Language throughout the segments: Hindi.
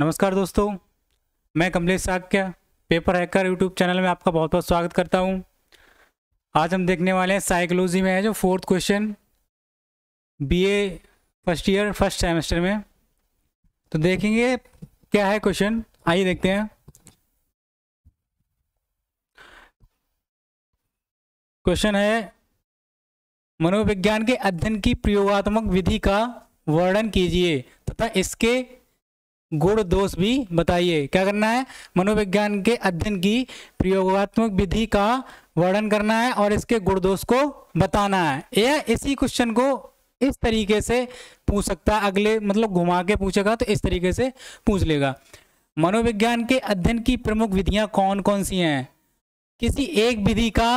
नमस्कार दोस्तों मैं Kamlesh Sakya paper hacker YouTube channel में आपका बहुत बहुत स्वागत करता हूं आज हम देखने वाले हैं साइकोलॉजी में है जो fourth question BA first year first semester में तो देखेंगे क्या है क्वेश्चन आइए देखते हैं क्वेश्चन है मनोविज्ञान के अध्ययन की प्रयोगात्मक विधि का वर्णन कीजिए तथा इसके गुण दोष भी बताइए क्या करना है मनोविज्ञान के अध्ययन की प्रयोगात्मक विधि का वर्णन करना है और इसके गुण दोष को बताना है यह इसी क्वेश्चन को इस तरीके से पूछ सकता है अगले मतलब घुमा के पूछेगा तो इस तरीके से पूछ लेगा मनोविज्ञान के अध्ययन की प्रमुख विधियां कौन कौन सी हैं किसी एक विधि का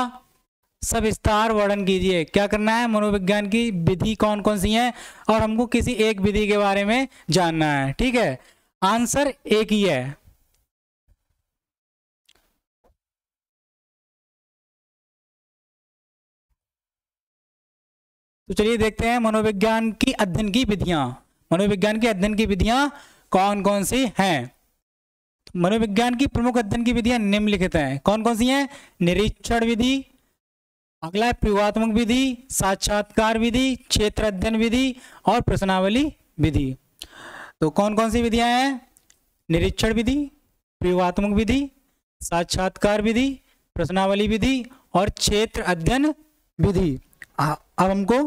सविस्तार वर्णन कीजिए क्या करना है मनोविज्ञान की विधि कौन कौन सी हैं और हमको किसी एक विधि के बारे में जानना है ठीक है आंसर एक ही है तो चलिए देखते हैं मनोविज्ञान की अध्ययन की विधियां मनोविज्ञान के अध्ययन की विधियां कौन कौन सी हैं मनोविज्ञान की प्रमुख अध्ययन की विधियां निम्नलिखित हैं कौन कौन सी हैं निरीक्षण विधि अगला है प्रयोगात्मक विधि साक्षात्कार विधि क्षेत्र अध्ययन विधि और प्रश्नावली विधि तो कौन कौन सी विधियां हैं निरीक्षण विधि प्रयोगात्मक विधि साक्षात्कार विधि प्रश्नावली विधि और क्षेत्र अध्ययन विधि अब हमको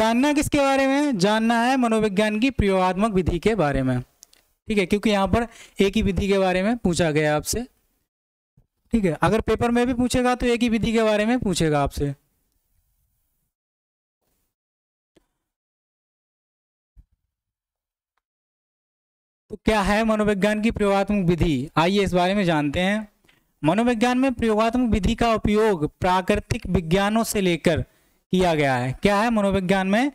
जानना किसके बारे में जानना है मनोविज्ञान की प्रयोगात्मक विधि के बारे में ठीक है क्योंकि यहाँ पर एक ही विधि के बारे में पूछा गया आपसे ठीक है अगर पेपर में भी पूछेगा तो एक ही विधि के बारे में पूछेगा आपसे तो क्या है मनोविज्ञान की प्रयोगात्मक विधि आइए इस बारे में जानते हैं मनोविज्ञान में प्रयोगात्मक विधि का उपयोग प्राकृतिक विज्ञानों से लेकर किया गया है क्या है मनोविज्ञान में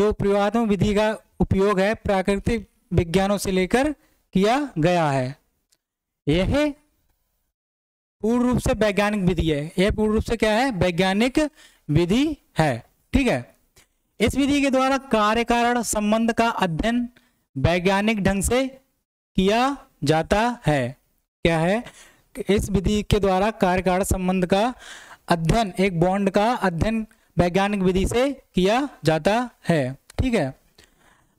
जो प्रयोगात्मक विधि का उपयोग है प्राकृतिक विज्ञानों से लेकर किया गया है यह पूर्ण रूप से वैज्ञानिक विधि है यह पूर्ण रूप से क्या है वैज्ञानिक विधि है ठीक है इस विधि के द्वारा कार्यकारण संबंध का अध्ययन वैज्ञानिक ढंग से किया जाता है क्या है इस विधि के द्वारा कार्यकार संबंध का अध्ययन एक बॉन्ड का अध्ययन वैज्ञानिक विधि से किया जाता है ठीक है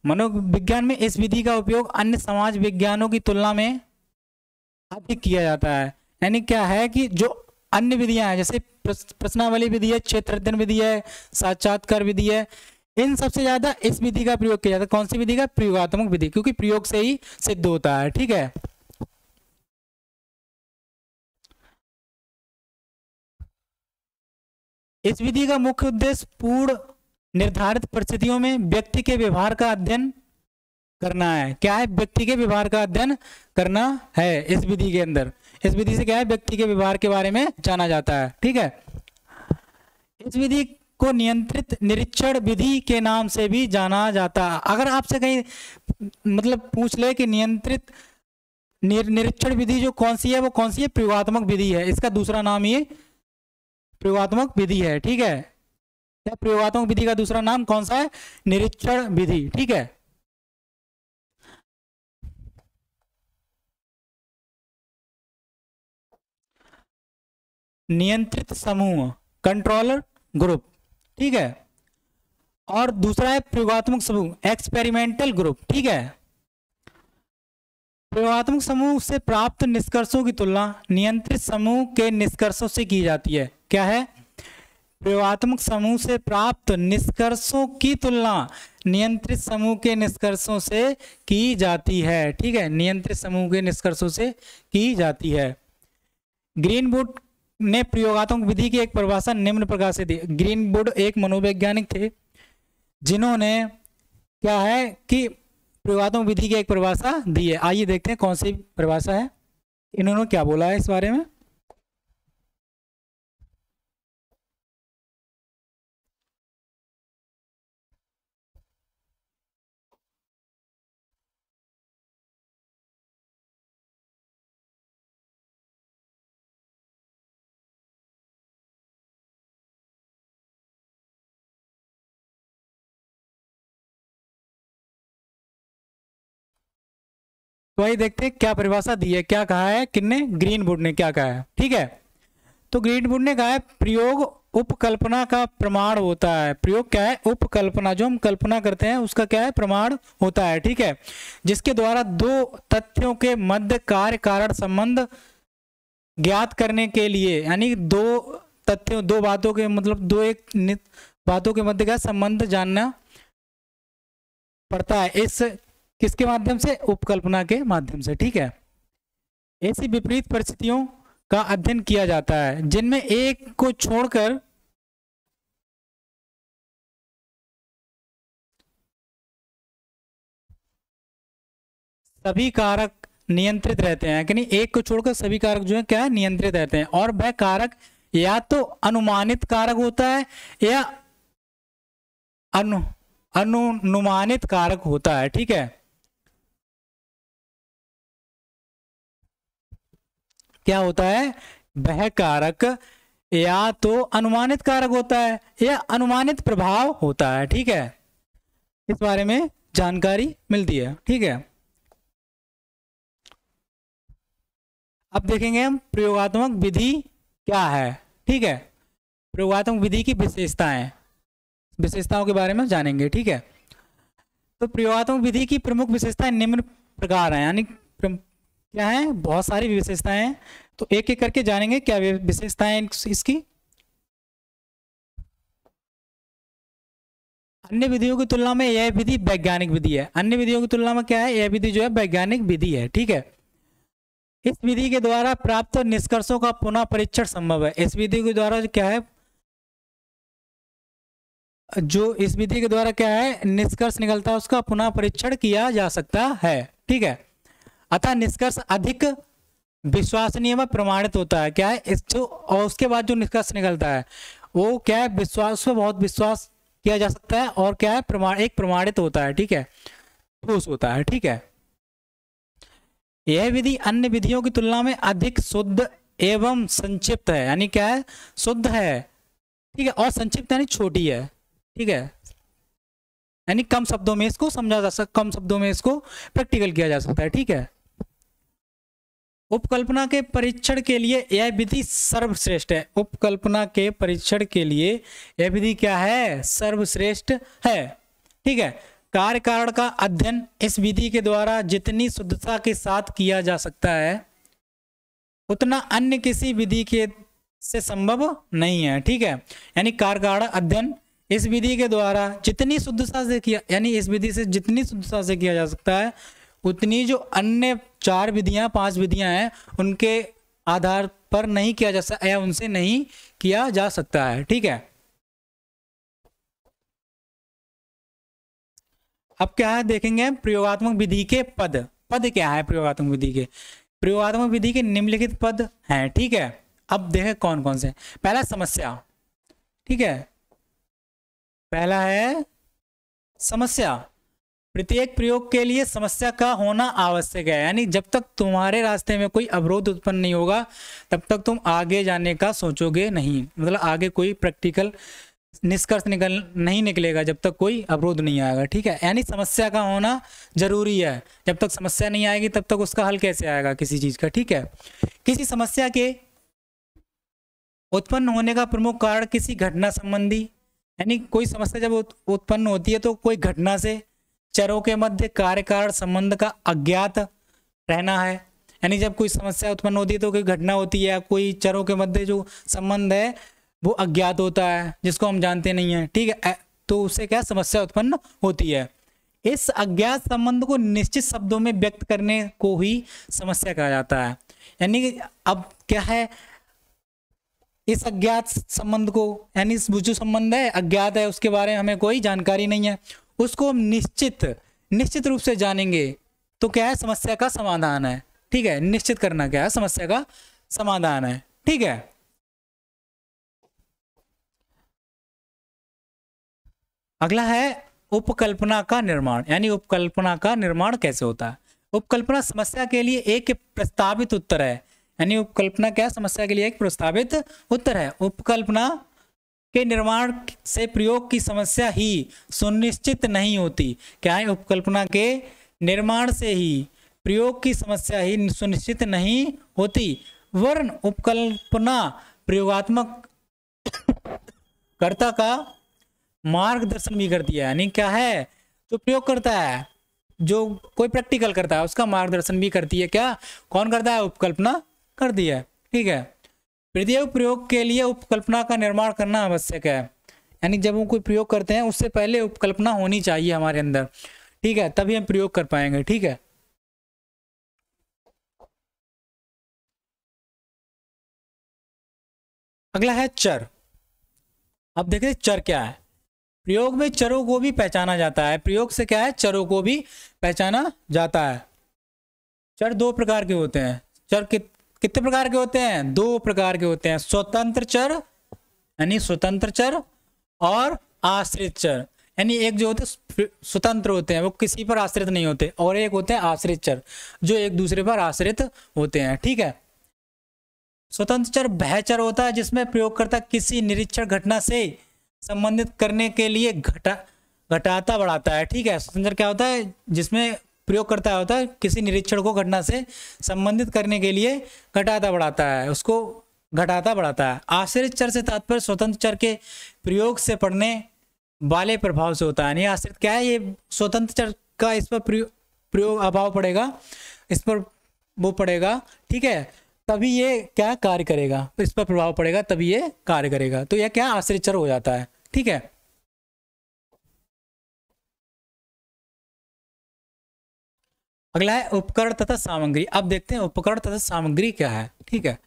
मनोविज्ञान में इस विधि का उपयोग अन्य समाज विज्ञानों की तुलना में अधिक किया जाता है यानी क्या है कि जो अन्य विधियां हैं जैसे प्रश्नावली विधि है क्षेत्र अध्ययन विधि है साक्षात्कार विधि है इन सबसे ज्यादा इस विधि का प्रयोग किया जाता है कौन सी विधि का प्रयोगात्मक विधि क्योंकि प्रयोग से ही सिद्ध होता है ठीक है इस विधि का मुख्य उद्देश्य पूर्ण निर्धारित परिस्थितियों में व्यक्ति के व्यवहार का अध्ययन करना है क्या है व्यक्ति के व्यवहार का अध्ययन करना है इस विधि के अंदर इस विधि से क्या है व्यक्ति के व्यवहार के बारे में जाना जाता है ठीक है इस विधि को नियंत्रित निरीक्षण विधि के नाम से भी जाना जाता अगर आपसे कहीं मतलब पूछ ले कि नियंत्रित निरीक्षण विधि जो कौन सी है वो कौन सी है प्रयोगात्मक विधि है इसका दूसरा नाम ये प्रयोगात्मक विधि है ठीक है या प्रयोगात्मक विधि का दूसरा नाम कौन सा है निरीक्षण विधि ठीक है नियंत्रित समूह कंट्रोलर ग्रुप ठीक है और दूसरा है प्रयोगात्मक समूह एक्सपेरिमेंटल ग्रुप ठीक है प्रयोगात्मक समूह से प्राप्त निष्कर्षों की तुलना नियंत्रित समूह के निष्कर्षों से की जाती है क्या है प्रयोगात्मक समूह से प्राप्त निष्कर्षों की तुलना नियंत्रित समूह के निष्कर्षों से की जाती है ठीक है नियंत्रित समूह के निष्कर्षों से की जाती है ग्रीनवुड ने प्रयोगात्मक विधि की एक परिभाषा निम्न प्रकार से दी ग्रीन बुड एक मनोवैज्ञानिक थे जिन्होंने क्या है कि प्रयोगात्मक विधि की एक परिभाषा दी है आइए देखते हैं कौन सी परिभाषा है इन्होंने क्या बोला है इस बारे में तो आइए देखते हैं क्या परिभाषा दी है क्या कहा है किन्ने ग्रीन बुड ने क्या कहा है ठीक है तो ग्रीन बुड ने कहा है प्रयोग उपकल्पना का प्रमाण होता है प्रयोग क्या है उपकल्पना जो हम कल्पना करते हैं उसका क्या है प्रमाण होता है ठीक है जिसके द्वारा दो तथ्यों के मध्य कार्य कारण संबंध ज्ञात करने के लिए यानी दो तथ्यों दो बातों के मतलब दो एक बातों के मध्य का संबंध जानना पड़ता है इस किसके माध्यम से उपकल्पना के माध्यम से ठीक है ऐसी विपरीत परिस्थितियों का अध्ययन किया जाता है जिनमें एक को छोड़कर सभी कारक नियंत्रित रहते हैं यानी एक को छोड़कर सभी कारक जो है क्या है नियंत्रित रहते हैं और वह कारक या तो अनुमानित कारक होता है या अनु अनुमानित कारक होता है ठीक है क्या होता है वह कारक या तो अनुमानित कारक होता है या अनुमानित प्रभाव होता है ठीक है इस बारे में जानकारी मिलती है ठीक है अब देखेंगे हम प्रयोगात्मक विधि क्या है ठीक है प्रयोगात्मक विधि की विशेषताएं विशेषताओं के बारे में जानेंगे ठीक है तो प्रयोगात्मक विधि की प्रमुख विशेषताएं निम्न प्रकार है यानी क्या है बहुत सारी विशेषताएं हैं तो एक एक करके जानेंगे क्या विशेषताएं इसकी अन्य विधियों की तुलना में यह विधि वैज्ञानिक विधि है अन्य विधियों की तुलना में क्या है यह विधि जो है वैज्ञानिक विधि है ठीक है इस विधि के द्वारा प्राप्त निष्कर्षों का पुनः परीक्षण संभव है इस विधि के द्वारा क्या है जो इस विधि के द्वारा क्या है निष्कर्ष निकलता है उसका पुनः परीक्षण किया जा सकता है ठीक है अतः निष्कर्ष अधिक विश्वसनीय में प्रमाणित होता है क्या है इस जो और उसके बाद जो निष्कर्ष निकलता है वो क्या है विश्वास पर बहुत विश्वास किया जा सकता है और क्या है प्रमाण एक प्रमाणित होता है ठीक है ठोस होता है ठीक है यह विधि अन्य विधियों की तुलना में अधिक शुद्ध एवं संक्षिप्त है यानी क्या है शुद्ध है ठीक है और संक्षिप्त यानी छोटी है ठीक है यानी कम शब्दों में इसको समझा जा सकता कम शब्दों में इसको प्रैक्टिकल किया जा सकता है ठीक है उपकल्पना के परीक्षण के लिए यह विधि सर्वश्रेष्ठ है उपकल्पना के परीक्षण के लिए यह विधि क्या है सर्वश्रेष्ठ है ठीक है कार्य कारण का अध्ययन इस विधि के द्वारा जितनी शुद्धता के साथ किया जा सकता है उतना अन्य किसी विधि के से संभव नहीं है ठीक है यानी कार्य कारण अध्ययन इस विधि के द्वारा जितनी शुद्धता से किया यानी इस विधि से जितनी शुद्धता से किया जा सकता है उतनी जो अन्य चार विधियां पांच विधियां हैं उनके आधार पर नहीं किया जा सकता या उनसे नहीं किया जा सकता है ठीक है अब क्या है देखेंगे प्रयोगात्मक विधि के पद पद क्या है प्रयोगात्मक विधि के प्रयोगात्मक विधि के निम्नलिखित पद हैं ठीक है अब देखें कौन कौन से पहला समस्या ठीक है पहला है समस्या प्रत्येक प्रयोग के लिए समस्या का होना आवश्यक है यानी जब तक तुम्हारे रास्ते में कोई अवरोध उत्पन्न नहीं होगा तब तक तुम आगे जाने का सोचोगे नहीं मतलब आगे कोई प्रैक्टिकल निष्कर्ष निकल नहीं निकलेगा जब तक कोई अवरोध नहीं आएगा ठीक है यानी समस्या का होना जरूरी है जब तक समस्या नहीं आएगी तब तक उसका हल कैसे आएगा किसी चीज़ का ठीक है किसी समस्या के उत्पन्न होने का प्रमुख कारण किसी घटना संबंधी यानी कोई समस्या जब उत्पन्न होती है तो कोई घटना से चरों के मध्य कार्यकारण संबंध का अज्ञात रहना है यानी जब कोई समस्या उत्पन्न होती है तो कोई घटना होती है कोई चरों के मध्य जो संबंध है वो अज्ञात होता है जिसको हम जानते नहीं हैं ठीक है तो उससे क्या समस्या उत्पन्न होती है इस अज्ञात संबंध को निश्चित शब्दों में व्यक्त करने को ही समस्या कहा जाता है यानी कि अब क्या है इस अज्ञात संबंध को यानी जो संबंध है अज्ञात है उसके बारे में हमें कोई जानकारी नहीं है उसको हम निश्चित निश्चित रूप से जानेंगे तो क्या है समस्या का समाधान है ठीक है निश्चित करना क्या है समस्या का समाधान है ठीक है अगला है उपकल्पना का निर्माण यानी उपकल्पना का निर्माण कैसे होता है उपकल्पना समस्या के लिए एक प्रस्तावित उत्तर है यानी उपकल्पना क्या समस्या के लिए एक प्रस्तावित उत्तर है उपकल्पना के निर्माण से प्रयोग की समस्या ही सुनिश्चित नहीं होती क्या है उपकल्पना के निर्माण से ही प्रयोग की समस्या ही सुनिश्चित नहीं होती वर्ण उपकल्पना प्रयोगात्मक कर्ता का मार्गदर्शन भी करती है यानी क्या है जो प्रयोग करता है जो कोई प्रैक्टिकल करता है उसका मार्गदर्शन भी करती है क्या कौन करता है उपकल्पना करती है ठीक है प्रत्येक प्रयोग के लिए उपकल्पना का निर्माण करना आवश्यक है यानी जब हम कोई प्रयोग करते हैं उससे पहले उपकल्पना होनी चाहिए हमारे अंदर ठीक है तभी हम प्रयोग कर पाएंगे ठीक है अगला है चर अब देखिए चर क्या है प्रयोग में चरों को भी पहचाना जाता है प्रयोग से क्या है चरों को भी पहचाना जाता है चर दो प्रकार के होते हैं चर के कितने प्रकार के होते हैं दो प्रकार के होते हैं स्वतंत्र चर यानी स्वतंत्र चर और आश्रित चर यानी एक जो होते स्वतंत्र होते हैं वो किसी पर आश्रित नहीं होते और एक होते हैं आश्रित चर जो एक दूसरे पर आश्रित होते हैं ठीक है स्वतंत्र चर वह चर होता है जिसमें प्रयोगकर्ता किसी निरीक्षण घटना से संबंधित करने के लिए घटा घटाता बढ़ाता है ठीक है स्वतंत्र क्या होता है जिसमें प्रयोग करता होता है किसी निरीक्षण को घटना से संबंधित करने के लिए घटाता बढ़ाता है उसको घटाता बढ़ाता है आश्रित चर से तात्पर्य स्वतंत्र चर के प्रयोग से पड़ने वाले प्रभाव से होता है यानी आश्रित क्या है ये स्वतंत्र चर का इस पर प्रयोग अभाव पड़ेगा इस पर वो पड़ेगा ठीक है तभी ये क्या कार्य करेगा इस पर प्रभाव पड़ेगा तभी ये कार्य करेगा तो यह क्या आश्रित चर हो जाता है ठीक है अगला है उपकरण तथा सामग्री अब देखते हैं उपकरण तथा सामग्री क्या है ठीक है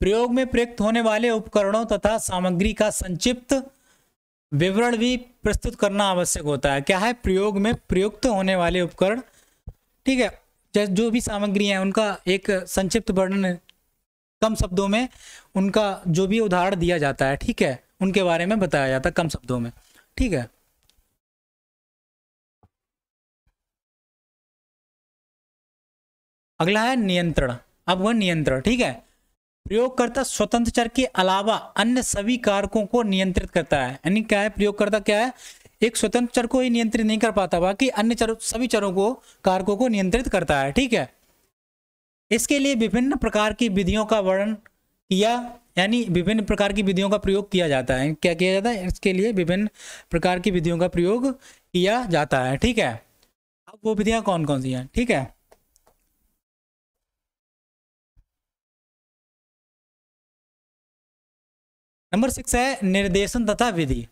प्रयोग में प्रयुक्त होने वाले उपकरणों तथा सामग्री का संक्षिप्त विवरण भी प्रस्तुत करना आवश्यक होता है क्या है प्रयोग में प्रयुक्त होने वाले उपकरण ठीक है जो भी सामग्री है उनका एक संक्षिप्त वर्णन कम शब्दों में उनका जो भी उदाहरण दिया जाता है ठीक है उनके बारे में बताया जाता है कम शब्दों में ठीक है अगला है नियंत्रण अब वह नियंत्रण ठीक है प्रयोगकर्ता स्वतंत्र चर के अलावा अन्य सभी कारकों को नियंत्रित करता है यानी क्या है प्रयोगकर्ता क्या है एक स्वतंत्र चर को ही नियंत्रित नहीं कर पाता बाकी अन्य चर सभी चरों को कारकों को नियंत्रित करता है ठीक है इसके लिए विभिन्न प्रकार की विधियों का वर्णन किया यानी विभिन्न प्रकार की विधियों का प्रयोग किया जाता है क्या किया जाता है इसके लिए विभिन्न प्रकार की विधियों का प्रयोग किया जाता है ठीक है अब वो विधियां कौन कौन सी हैं ठीक है नंबर सिक्स है निर्देशन तथा विधि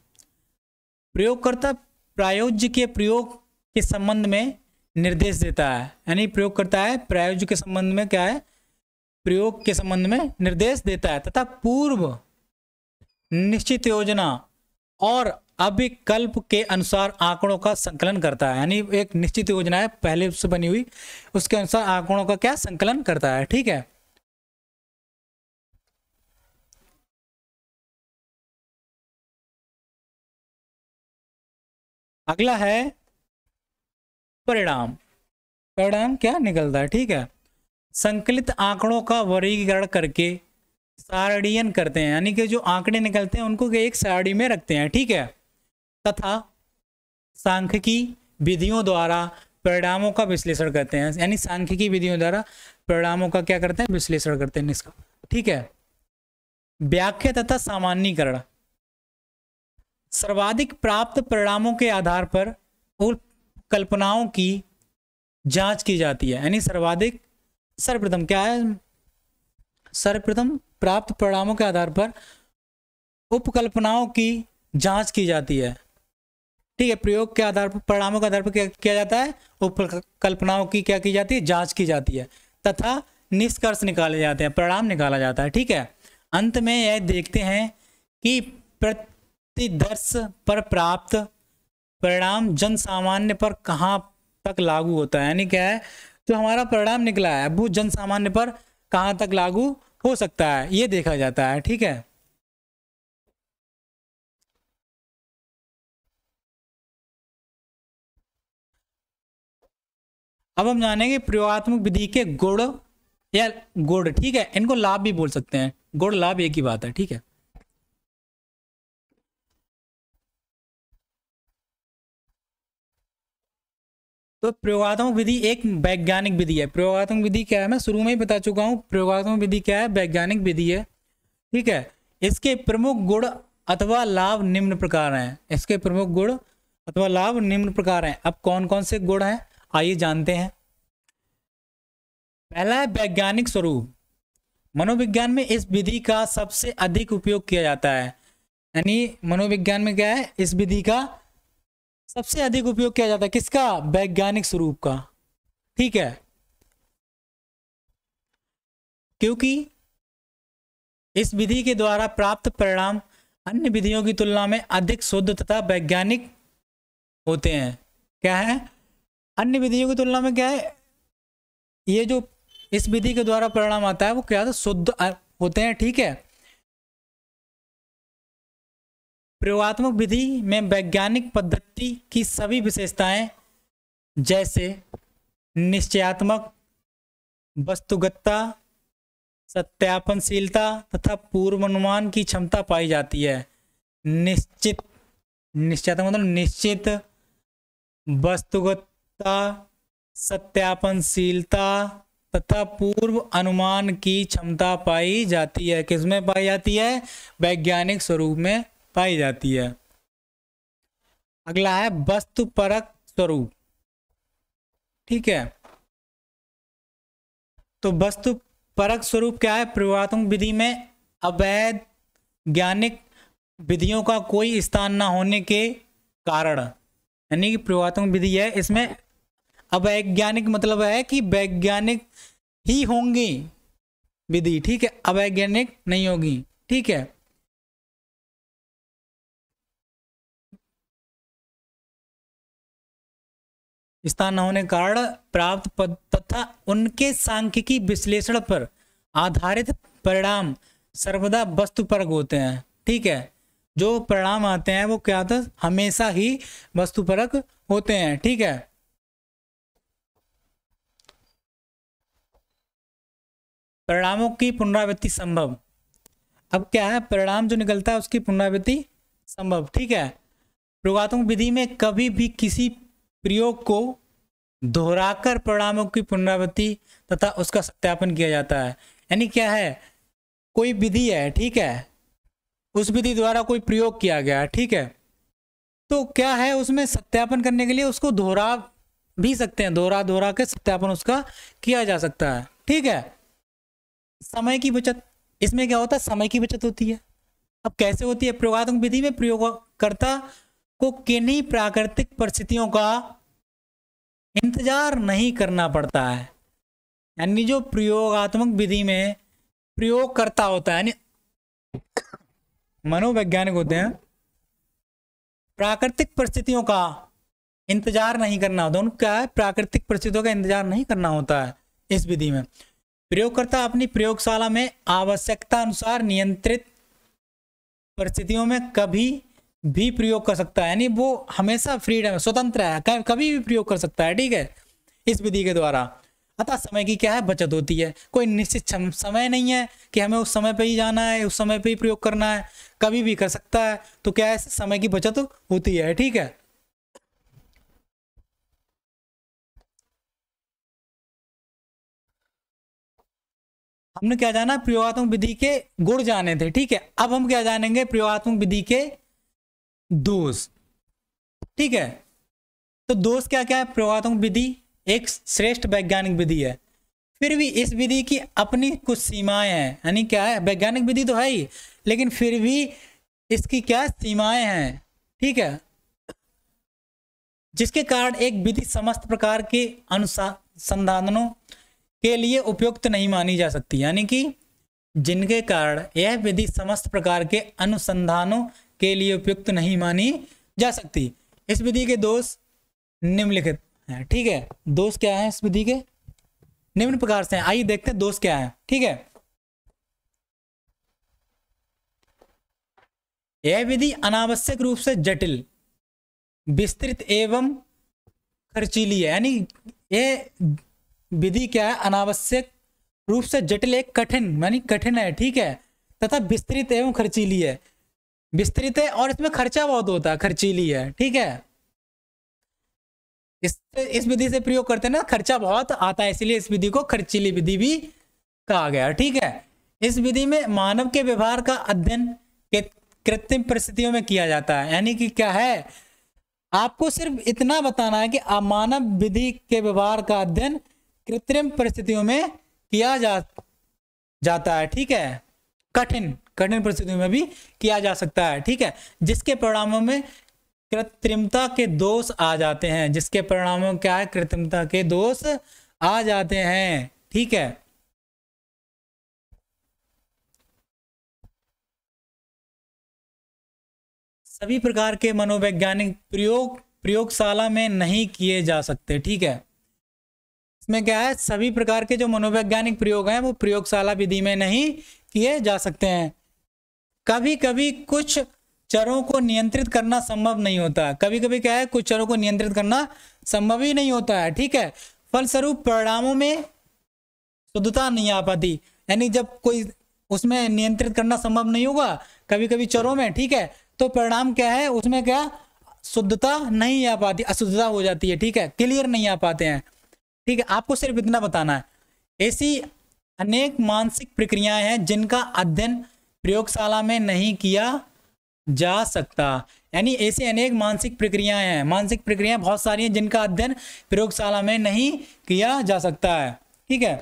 प्रयोगकर्ता प्रायोज्य के प्रयोग के संबंध में निर्देश देता है यानी प्रयोग करता है प्रायोज्य के संबंध में क्या है प्रयोग के संबंध में निर्देश देता है तथा पूर्व निश्चित योजना और अभिकल्प के अनुसार आंकड़ों का संकलन करता है यानी एक निश्चित योजना है पहले से बनी हुई उसके अनुसार आंकड़ों का क्या संकलन करता है ठीक है अगला है परिणाम परिणाम क्या निकलता है ठीक है संकलित आंकड़ों का वर्गीकरण करके सारणीयन करते हैं यानी कि जो आंकड़े निकलते हैं उनको एक सारणी में रखते हैं ठीक है तथा सांख्यिकी विधियों द्वारा परिणामों का विश्लेषण करते हैं यानी सांख्यिकी विधियों द्वारा परिणामों का क्या करते हैं विश्लेषण करते हैं इसका ठीक है व्याख्या तथा सामान्यकरण सर्वाधिक प्राप्त परिणामों के आधार पर और कल्पनाओं की जांच की जाती है यानी सर्वाधिक सर्वप्रथम क्या है सर्वप्रथम प्राप्त परिणामों के आधार पर उपकल्पनाओं की जांच की जाती है ठीक है प्रयोग के आधार पर परिणामों के आधार पर क्या किया जाता है उपकल्पनाओं की क्या की जाती है जांच की जाती है तथा निष्कर्ष निकाले जाते हैं परिणाम निकाला जाता है ठीक है अंत में यह देखते हैं कि दर्श पर प्राप्त परिणाम जन सामान्य पर कहाँ तक लागू होता है यानी क्या है जो हमारा परिणाम निकला है वो जन सामान्य पर कहाँ तक लागू हो सकता है ये देखा जाता है ठीक है अब हम जानेंगे प्रयोगात्मक विधि के गुण या गुण ठीक है इनको लाभ भी बोल सकते हैं गुण लाभ एक ही बात है ठीक है तो प्रयोगात्मक विधि एक वैज्ञानिक विधि है प्रयोगात्मक विधि क्या है मैं शुरू में ही बता चुका हूँ प्रयोगात्मक विधि क्या है वैज्ञानिक विधि है ठीक है इसके प्रमुख गुण अथवा लाभ निम्न प्रकार हैं इसके प्रमुख गुण अथवा लाभ निम्न प्रकार हैं अब कौन कौन से गुण हैं आइए जानते हैं पहला है वैज्ञानिक स्वरूप मनोविज्ञान में इस विधि का सबसे अधिक उपयोग किया जाता है यानी मनोविज्ञान में क्या है इस विधि का सबसे अधिक उपयोग किया जाता है किसका वैज्ञानिक स्वरूप का ठीक है क्योंकि इस विधि के द्वारा प्राप्त परिणाम अन्य विधियों की तुलना में अधिक शुद्ध तथा वैज्ञानिक होते हैं क्या है अन्य विधियों की तुलना में क्या है ये जो इस विधि के द्वारा परिणाम आता है वो क्या शुद्ध होते हैं ठीक है प्रयोगात्मक विधि में वैज्ञानिक पद्धति की सभी विशेषताएं जैसे निश्चयात्मक वस्तुगतता सत्यापनशीलता तथा पूर्वानुमान की क्षमता पाई जाती है निश्चित निश्चयात्मक मतलब निश्चित वस्तुगतता सत्यापनशीलता तथा पूर्व अनुमान की क्षमता पाई जाती है किसमें पाई जाती है वैज्ञानिक स्वरूप में पाई जाती है अगला है वस्तु परक स्वरूप ठीक है तो वस्तु परक स्वरूप क्या है प्रयोगात्मक विधि में अवैध ज्ञानिक विधियों का कोई स्थान ना होने के कारण यानी कि प्रयोगात्मक विधि है इसमें अवैज्ञानिक मतलब है कि वैज्ञानिक ही होंगी विधि ठीक है अवैज्ञानिक नहीं होगी ठीक है स्थान न होने कारण प्राप्त पद तथा उनके सांख्यिकी विश्लेषण पर आधारित परिणाम सर्वदा वस्तु पर होते हैं ठीक है जो परिणाम आते हैं वो क्या था हमेशा ही परक होते हैं ठीक है परिणामों की पुनरावृत्ति संभव अब क्या है परिणाम जो निकलता है उसकी पुनरावृत्ति संभव ठीक है प्रोगात्मक विधि में कभी भी किसी प्रयोग को दोहराकर परिणामों की पुनरावृत्ति तथा उसका सत्यापन किया जाता है यानी क्या है कोई विधि है ठीक है उस विधि द्वारा कोई प्रयोग किया गया ठीक है तो क्या है उसमें सत्यापन करने के लिए उसको दोहरा भी सकते हैं दोहरा दोहरा के सत्यापन उसका किया जा सकता है ठीक है समय की बचत इसमें क्या होता है समय की बचत होती है अब कैसे होती है प्रयोगात्मक विधि में प्रयोग करता को किन्हीं प्राकृतिक परिस्थितियों का इंतजार नहीं करना पड़ता है यानी जो प्रयोगात्मक विधि में प्रयोग करता होता है यानी मनोवैज्ञानिक होते हैं प्राकृतिक परिस्थितियों का इंतजार नहीं करना होता उनका क्या है प्राकृतिक परिस्थितियों का इंतजार नहीं करना होता है इस विधि में प्रयोगकर्ता अपनी प्रयोगशाला में आवश्यकता अनुसार नियंत्रित परिस्थितियों में कभी भी प्रयोग कर सकता है यानी वो हमेशा फ्रीडम है स्वतंत्र है कभी भी प्रयोग कर सकता है ठीक है इस विधि के द्वारा अतः समय की क्या है बचत होती है कोई निश्चित समय नहीं है कि हमें उस समय पर ही जाना है उस समय पर ही प्रयोग करना है कभी भी कर सकता है तो क्या है समय की बचत होती है ठीक है हमने क्या जाना प्रयोगात्मक विधि के गुण जाने थे ठीक है अब हम क्या जानेंगे प्रयोगात्मक विधि के दोष ठीक है तो दोष क्या क्या है प्रवादों विधि एक श्रेष्ठ वैज्ञानिक विधि है फिर भी इस विधि की अपनी कुछ सीमाएं हैं यानी क्या है वैज्ञानिक विधि तो है ही लेकिन फिर भी इसकी क्या सीमाएं हैं ठीक है जिसके कारण एक विधि समस्त प्रकार के अनुसंधानों के लिए उपयुक्त नहीं मानी जा सकती यानी कि जिनके कारण यह विधि समस्त प्रकार के अनुसंधानों के लिए उपयुक्त नहीं मानी जा सकती इस विधि के दोष निम्नलिखित हैं ठीक है दोष क्या है इस विधि के निम्न प्रकार से आइए देखते हैं दोष क्या है ठीक है यह विधि अनावश्यक रूप से जटिल विस्तृत एवं खर्चीली है यानी यह विधि क्या है अनावश्यक रूप से जटिल एक कठिन यानी कठिन है ठीक है तथा विस्तृत एवं खर्चीली है विस्तृत है और इसमें खर्चा बहुत होता है खर्चीली है ठीक है इस इस विधि से प्रयोग करते हैं ना खर्चा बहुत आता है इसलिए इस विधि को खर्चीली विधि भी कहा गया ठीक है इस विधि में मानव के व्यवहार का अध्ययन कृत्रिम परिस्थितियों में किया जाता है यानी कि क्या है आपको सिर्फ इतना बताना है कि मानव विधि के व्यवहार का अध्ययन कृत्रिम परिस्थितियों में किया जा जाता है ठीक है कठिन कठिन परिस्थितियों में भी किया जा सकता है ठीक है जिसके परिणामों में कृत्रिमता के दोष आ जाते हैं जिसके परिणामों क्या है कृत्रिमता के दोष आ जाते हैं ठीक है सभी प्रकार के मनोवैज्ञानिक प्रयोग प्रयोगशाला में नहीं किए जा सकते ठीक है इसमें क्या है सभी प्रकार के जो मनोवैज्ञानिक प्रयोग हैं वो प्रयोगशाला विधि में नहीं किए जा सकते हैं कभी कभी कुछ चरों को नियंत्रित करना संभव नहीं होता कभी कभी क्या है कुछ चरों को नियंत्रित करना संभव ही नहीं होता है ठीक है फलस्वरूप परिणामों में शुद्धता नहीं आ पाती यानी जब कोई उसमें नियंत्रित करना संभव नहीं होगा कभी कभी चरों में ठीक है तो परिणाम क्या है उसमें क्या शुद्धता नहीं आ पाती अशुद्धता हो जाती है ठीक है क्लियर नहीं आ पाते हैं ठीक है आपको सिर्फ इतना बताना है ऐसी अनेक मानसिक प्रक्रियाएं हैं जिनका अध्ययन प्रयोगशाला में नहीं किया जा सकता यानी ऐसी अनेक मानसिक प्रक्रियाएं हैं मानसिक प्रक्रियाएं बहुत सारी हैं जिनका अध्ययन प्रयोगशाला में नहीं किया जा सकता है ठीक है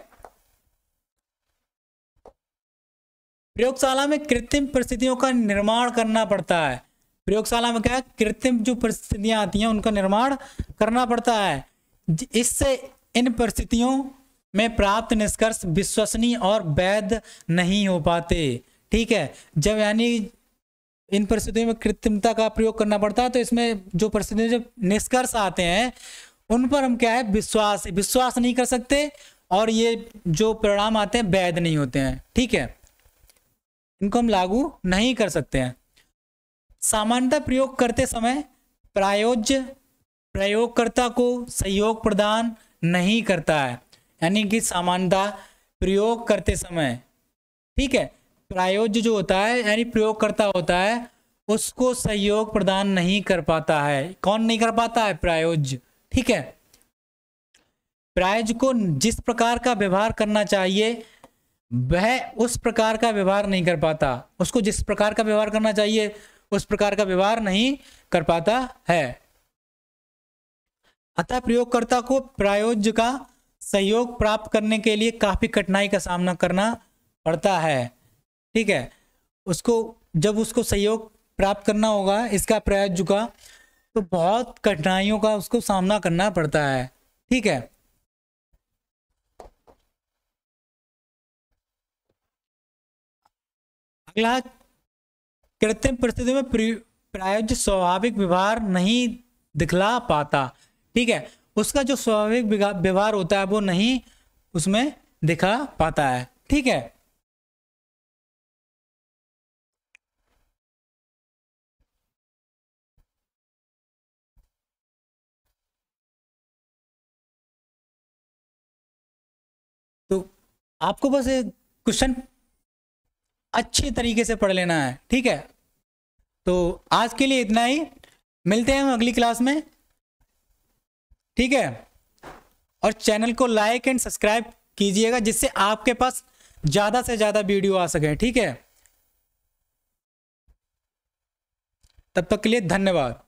प्रयोगशाला में कृत्रिम परिस्थितियों का निर्माण करना पड़ता है प्रयोगशाला में क्या है कृत्रिम जो परिस्थितियां आती हैं उनका निर्माण करना पड़ता है इससे इन परिस्थितियों में प्राप्त निष्कर्ष विश्वसनीय और वैध नहीं हो पाते ठीक है जब यानी इन परिस्थितियों में कृत्रिमता का प्रयोग करना पड़ता है तो इसमें जो परिस्थितियों जो निष्कर्ष आते हैं उन पर हम क्या है विश्वास विश्वास नहीं कर सकते और ये जो परिणाम आते हैं वैध नहीं होते हैं ठीक है इनको हम लागू नहीं कर सकते हैं सामान्यतः प्रयोग करते समय प्रायोज्य प्रयोगकर्ता को सहयोग प्रदान नहीं करता है यानी कि सामान्यता प्रयोग करते समय ठीक है प्रायोज्य जो होता है यानी प्रयोगकर्ता होता है उसको सहयोग प्रदान नहीं कर पाता है कौन नहीं कर पाता है प्रायोज्य ठीक है प्रायोज को जिस प्रकार का व्यवहार करना चाहिए वह उस प्रकार का व्यवहार नहीं कर पाता उसको जिस प्रकार का व्यवहार करना चाहिए उस प्रकार का व्यवहार नहीं कर पाता है अतः प्रयोगकर्ता को प्रायोज्य का सहयोग प्राप्त करने के लिए काफी कठिनाई का सामना करना पड़ता है ठीक है उसको जब उसको सहयोग प्राप्त करना होगा इसका प्रयास झुका तो बहुत कठिनाइयों का उसको सामना करना पड़ता है ठीक है अगला कृत्रिम परिस्थितियों में प्रायोज्य स्वाभाविक व्यवहार नहीं दिखला पाता ठीक है उसका जो स्वाभाविक व्यवहार होता है वो नहीं उसमें दिखा पाता है ठीक है आपको बस क्वेश्चन अच्छे तरीके से पढ़ लेना है ठीक है तो आज के लिए इतना ही मिलते हैं हम अगली क्लास में ठीक है और चैनल को लाइक एंड सब्सक्राइब कीजिएगा जिससे आपके पास ज़्यादा से ज़्यादा वीडियो आ सके ठीक है तब तक के लिए धन्यवाद